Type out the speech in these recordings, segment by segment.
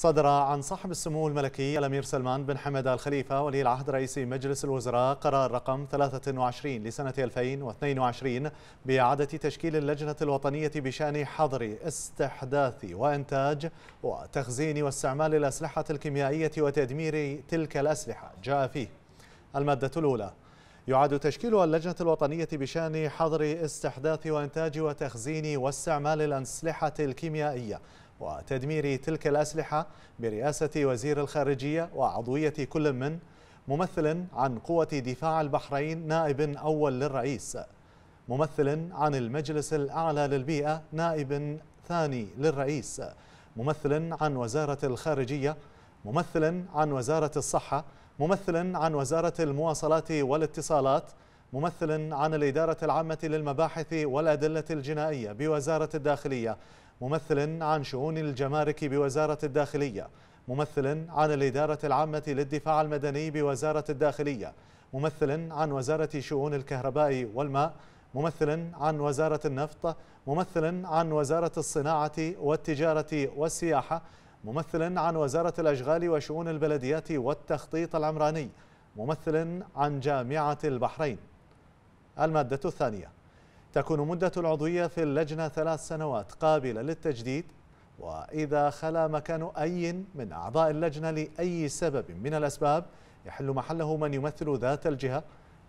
صدر عن صاحب السمو الملكي الأمير سلمان بن حمد آل خليفة ولي العهد رئيس مجلس الوزراء قرار رقم 23 لسنة 2022 بإعادة تشكيل اللجنة الوطنية بشأن حظر استحداث وإنتاج وتخزين واستعمال الأسلحة الكيميائية وتدمير تلك الأسلحة جاء فيه المادة الأولى يعاد تشكيل اللجنة الوطنية بشأن حظر استحداث وإنتاج وتخزين واستعمال الأسلحة الكيميائية وتدمير تلك الأسلحة برئاسة وزير الخارجية وعضوية كل من ممثل عن قوة دفاع البحرين نائب أول للرئيس ممثل عن المجلس الأعلى للبيئة نائب ثاني للرئيس ممثل عن وزارة الخارجية ممثل عن وزارة الصحة ممثل عن وزارة المواصلات والاتصالات ممثل عن الإدارة العامة للمباحث والأدلة الجنائية بوزارة الداخلية ممثل عن شؤون الجمارك بوزارة الداخلية ممثل عن الإدارة العامة للدفاع المدني بوزارة الداخلية ممثل عن وزارة شؤون الكهرباء والماء ممثل عن وزارة النفط ممثل عن وزارة الصناعة والتجارة والسياحة ممثل عن وزارة الأشغال وشؤون البلديات والتخطيط العمراني ممثل عن جامعة البحرين المادة الثانية تكون مدة العضوية في اللجنة ثلاث سنوات قابلة للتجديد وإذا خلا مكان أي من أعضاء اللجنة لأي سبب من الأسباب يحل محله من يمثل ذات الجهة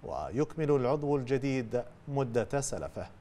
ويكمل العضو الجديد مدة سلفه